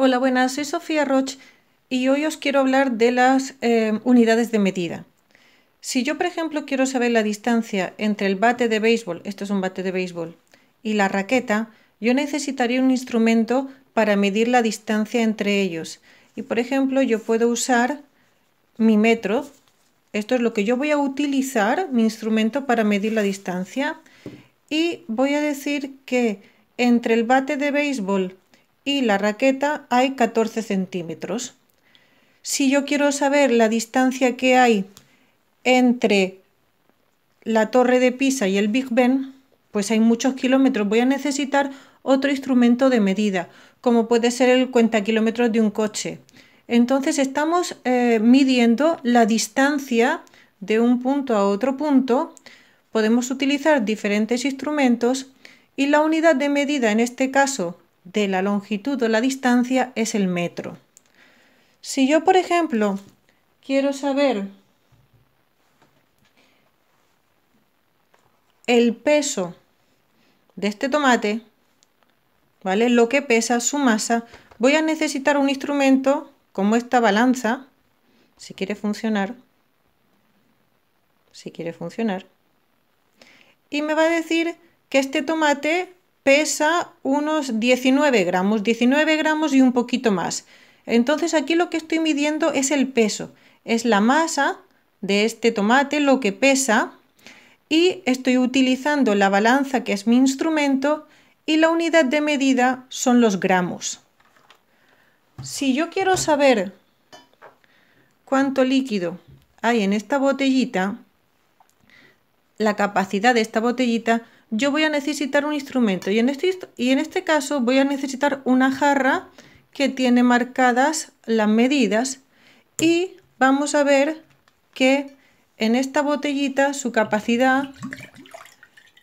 Hola, buenas, soy Sofía Roch y hoy os quiero hablar de las eh, unidades de medida. Si yo, por ejemplo, quiero saber la distancia entre el bate de béisbol, esto es un bate de béisbol, y la raqueta, yo necesitaría un instrumento para medir la distancia entre ellos. Y, por ejemplo, yo puedo usar mi metro. Esto es lo que yo voy a utilizar, mi instrumento para medir la distancia. Y voy a decir que entre el bate de béisbol y la raqueta hay 14 centímetros. Si yo quiero saber la distancia que hay entre la torre de Pisa y el Big Ben, pues hay muchos kilómetros. Voy a necesitar otro instrumento de medida, como puede ser el cuenta kilómetros de un coche. Entonces estamos eh, midiendo la distancia de un punto a otro punto. Podemos utilizar diferentes instrumentos y la unidad de medida, en este caso de la longitud o la distancia es el metro. Si yo, por ejemplo, quiero saber el peso de este tomate, ¿vale? Lo que pesa, su masa, voy a necesitar un instrumento como esta balanza, si quiere funcionar, si quiere funcionar, y me va a decir que este tomate pesa unos 19 gramos, 19 gramos y un poquito más. Entonces aquí lo que estoy midiendo es el peso, es la masa de este tomate, lo que pesa, y estoy utilizando la balanza que es mi instrumento y la unidad de medida son los gramos. Si yo quiero saber cuánto líquido hay en esta botellita, la capacidad de esta botellita, yo voy a necesitar un instrumento y en este, y en este caso voy a necesitar una jarra que tiene marcadas las medidas y vamos a ver que en esta botellita su capacidad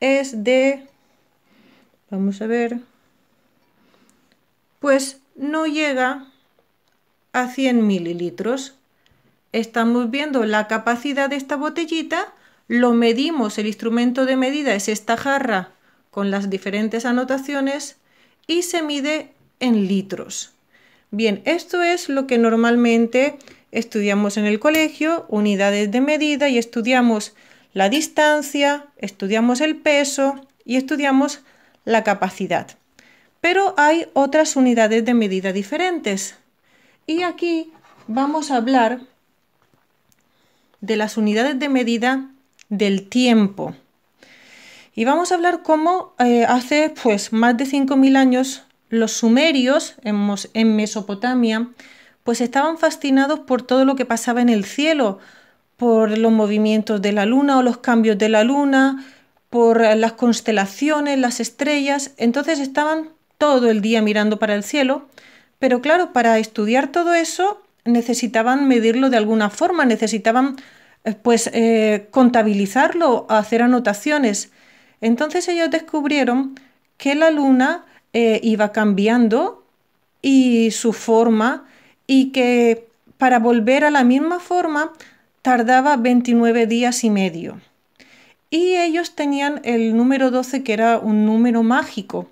es de, vamos a ver, pues no llega a 100 mililitros. Estamos viendo la capacidad de esta botellita lo medimos, el instrumento de medida es esta jarra con las diferentes anotaciones y se mide en litros. Bien, esto es lo que normalmente estudiamos en el colegio, unidades de medida y estudiamos la distancia, estudiamos el peso y estudiamos la capacidad. Pero hay otras unidades de medida diferentes. Y aquí vamos a hablar de las unidades de medida del tiempo. Y vamos a hablar cómo eh, hace pues más de 5.000 años los sumerios en, en Mesopotamia pues estaban fascinados por todo lo que pasaba en el cielo, por los movimientos de la luna o los cambios de la luna, por las constelaciones, las estrellas. Entonces estaban todo el día mirando para el cielo, pero claro, para estudiar todo eso necesitaban medirlo de alguna forma, necesitaban eh, pues eh, contabilizarlo, hacer anotaciones. Entonces ellos descubrieron que la luna eh, iba cambiando y su forma y que para volver a la misma forma tardaba 29 días y medio. Y ellos tenían el número 12 que era un número mágico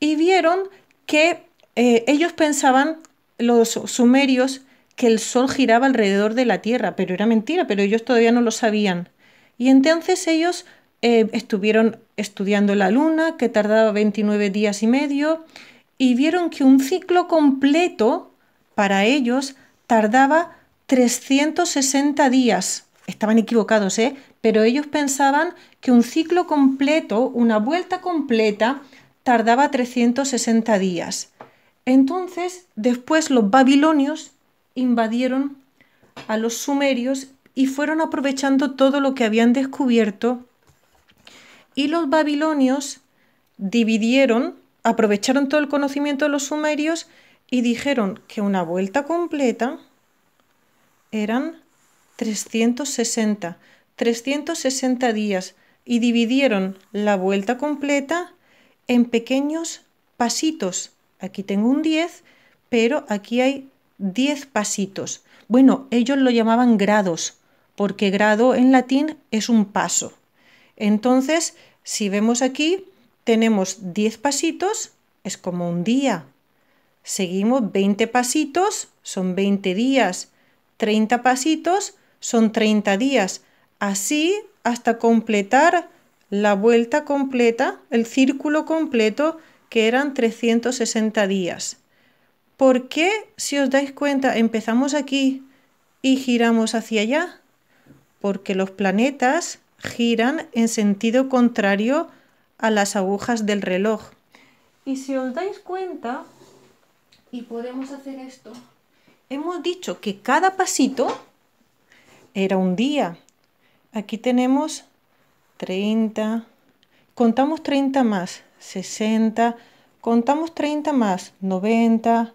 y vieron que ellos pensaban, los sumerios, que el Sol giraba alrededor de la Tierra, pero era mentira, pero ellos todavía no lo sabían. Y entonces ellos eh, estuvieron estudiando la Luna, que tardaba 29 días y medio, y vieron que un ciclo completo para ellos tardaba 360 días. Estaban equivocados, ¿eh? Pero ellos pensaban que un ciclo completo, una vuelta completa, tardaba 360 días. Entonces, después los babilonios invadieron a los sumerios y fueron aprovechando todo lo que habían descubierto y los babilonios dividieron, aprovecharon todo el conocimiento de los sumerios y dijeron que una vuelta completa eran 360, 360 días y dividieron la vuelta completa en pequeños pasitos. Aquí tengo un 10, pero aquí hay 10 pasitos. Bueno, ellos lo llamaban grados, porque grado en latín es un paso. Entonces, si vemos aquí, tenemos 10 pasitos, es como un día. Seguimos 20 pasitos, son 20 días. 30 pasitos, son 30 días. Así hasta completar la vuelta completa, el círculo completo, que eran 360 días. ¿Por qué, si os dais cuenta, empezamos aquí y giramos hacia allá? Porque los planetas giran en sentido contrario a las agujas del reloj. Y si os dais cuenta, y podemos hacer esto, hemos dicho que cada pasito era un día. Aquí tenemos 30, contamos 30 más, 60, contamos 30 más, 90,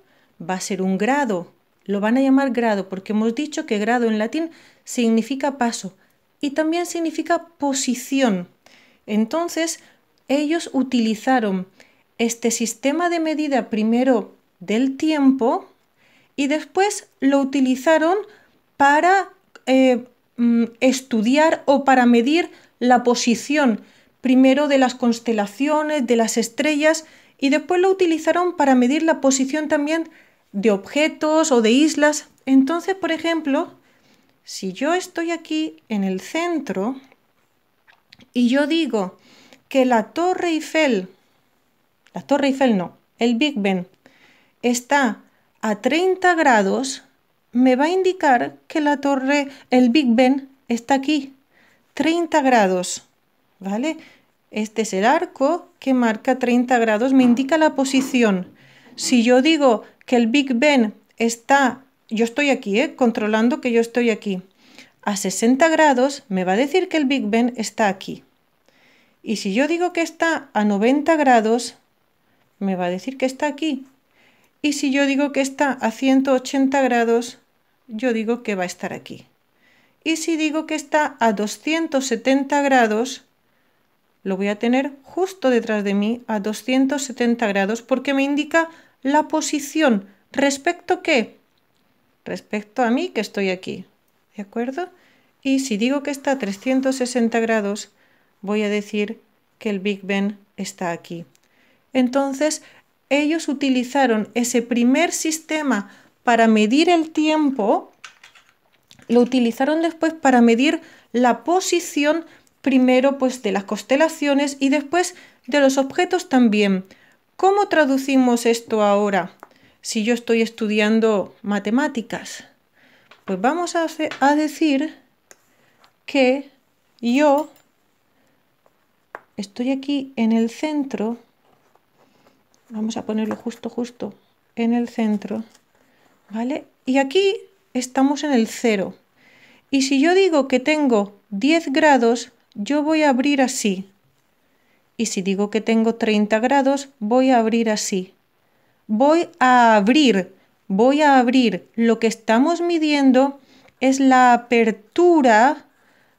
va a ser un grado. Lo van a llamar grado porque hemos dicho que grado en latín significa paso y también significa posición. Entonces, ellos utilizaron este sistema de medida primero del tiempo y después lo utilizaron para eh, mm, estudiar o para medir la posición primero de las constelaciones, de las estrellas, y después lo utilizaron para medir la posición también de objetos o de islas. Entonces, por ejemplo, si yo estoy aquí en el centro y yo digo que la Torre Eiffel, la Torre Eiffel no, el Big Ben, está a 30 grados, me va a indicar que la torre, el Big Ben, está aquí, 30 grados, ¿vale? Este es el arco que marca 30 grados, me indica la posición. Si yo digo el Big Ben está, yo estoy aquí, ¿eh? controlando que yo estoy aquí, a 60 grados, me va a decir que el Big Ben está aquí. Y si yo digo que está a 90 grados, me va a decir que está aquí. Y si yo digo que está a 180 grados, yo digo que va a estar aquí. Y si digo que está a 270 grados, lo voy a tener justo detrás de mí a 270 grados porque me indica la posición. ¿Respecto qué? Respecto a mí que estoy aquí. ¿De acuerdo? Y si digo que está a 360 grados, voy a decir que el Big Ben está aquí. Entonces, ellos utilizaron ese primer sistema para medir el tiempo, lo utilizaron después para medir la posición primero pues de las constelaciones y después de los objetos también. ¿Cómo traducimos esto ahora si yo estoy estudiando matemáticas? Pues vamos a, decir que yo estoy aquí en el centro, vamos a ponerlo justo, justo, en el centro, ¿vale? Y aquí estamos en el cero. Y si yo digo que tengo 10 grados, yo voy a abrir así, y si digo que tengo 30 grados, voy a abrir así. Voy a abrir, voy a abrir. Lo que estamos midiendo es la apertura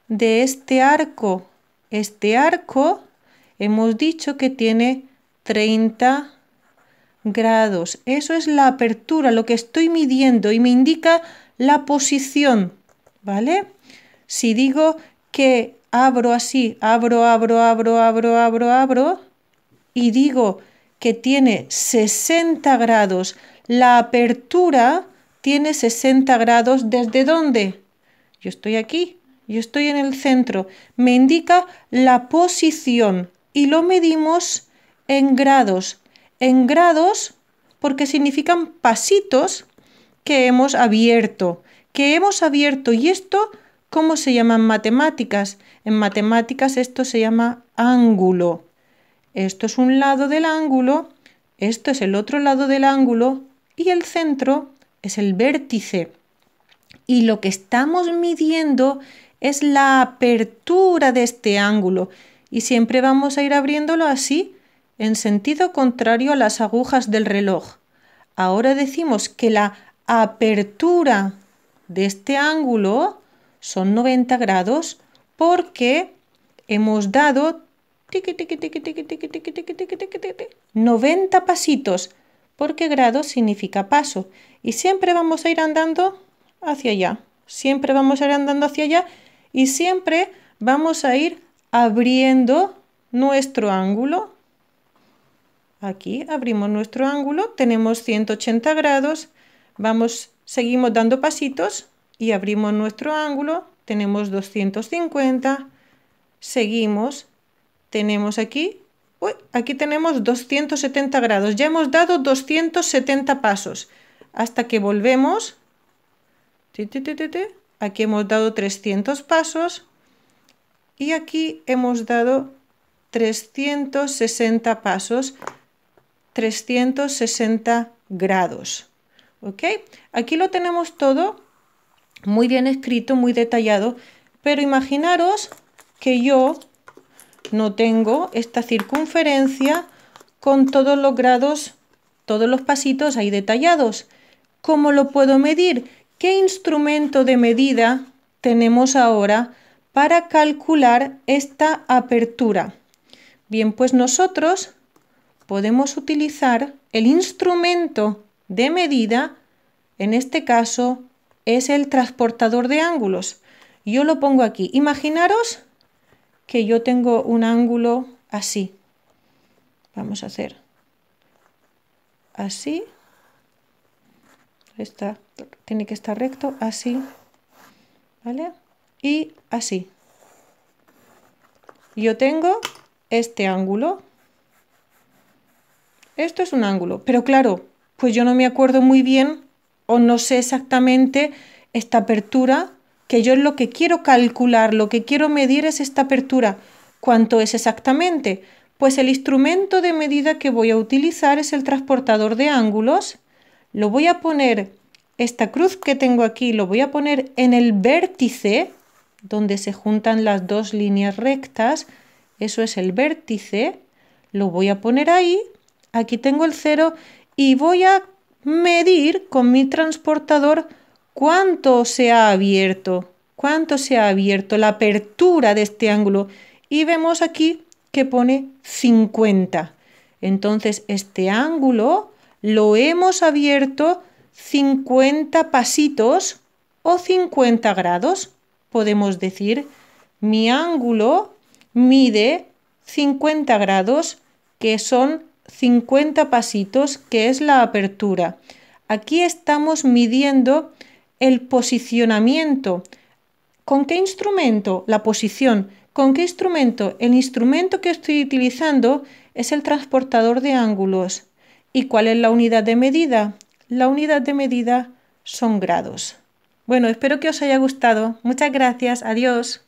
de este arco. Este arco hemos dicho que tiene 30 grados. Eso es la apertura, lo que estoy midiendo y me indica la posición, ¿vale? Si digo que abro así, abro, abro, abro, abro, abro, abro, y digo que tiene 60 grados. La apertura tiene 60 grados. ¿Desde dónde? Yo estoy aquí, yo estoy en el centro. Me indica la posición y lo medimos en grados. En grados porque significan pasitos que hemos abierto, que hemos abierto y esto ¿Cómo se en matemáticas? En matemáticas esto se llama ángulo. Esto es un lado del ángulo, esto es el otro lado del ángulo y el centro es el vértice. Y lo que estamos midiendo es la apertura de este ángulo y siempre vamos a ir abriéndolo así en sentido contrario a las agujas del reloj. Ahora decimos que la apertura de este ángulo son 90 grados porque hemos dado 90 pasitos, porque grado significa paso. Y siempre vamos a ir andando hacia allá, siempre vamos a ir andando hacia allá y siempre vamos a ir abriendo nuestro ángulo. Aquí abrimos nuestro ángulo, tenemos 180 grados, vamos, seguimos dando pasitos y abrimos nuestro ángulo, tenemos 250, seguimos, tenemos aquí, aquí tenemos 270 grados, ya hemos dado 270 pasos, hasta que volvemos, aquí hemos dado 300 pasos y aquí hemos dado 360 pasos, 360 grados. ¿Ok? Aquí lo tenemos todo muy bien escrito, muy detallado, pero imaginaros que yo no tengo esta circunferencia con todos los grados, todos los pasitos ahí detallados. ¿Cómo lo puedo medir? ¿Qué instrumento de medida tenemos ahora para calcular esta apertura? Bien, pues nosotros podemos utilizar el instrumento de medida, en este caso es el transportador de ángulos. Yo lo pongo aquí. Imaginaros que yo tengo un ángulo así. Vamos a hacer así. tiene que estar recto, así. Y así. Yo tengo este ángulo. Esto es un ángulo, pero claro, pues yo no me acuerdo muy bien o no sé exactamente esta apertura, que yo lo que quiero calcular, lo que quiero medir es esta apertura. ¿Cuánto es exactamente? Pues el instrumento de medida que voy a utilizar es el transportador de ángulos. Lo voy a poner, esta cruz que tengo aquí, lo voy a poner en el vértice, donde se juntan las dos líneas rectas. Eso es el vértice. Lo voy a poner ahí. Aquí tengo el cero y voy a medir con mi transportador cuánto se ha abierto, cuánto se ha abierto la apertura de este ángulo. Y vemos aquí que pone 50. Entonces este ángulo lo hemos abierto 50 pasitos o 50 grados. Podemos decir, mi ángulo mide 50 grados, que son 50 pasitos, que es la apertura. Aquí estamos midiendo el posicionamiento. ¿Con qué instrumento? La posición. ¿Con qué instrumento? El instrumento que estoy utilizando es el transportador de ángulos. ¿Y cuál es la unidad de medida? La unidad de medida son grados. Bueno, espero que os haya gustado. Muchas gracias. Adiós.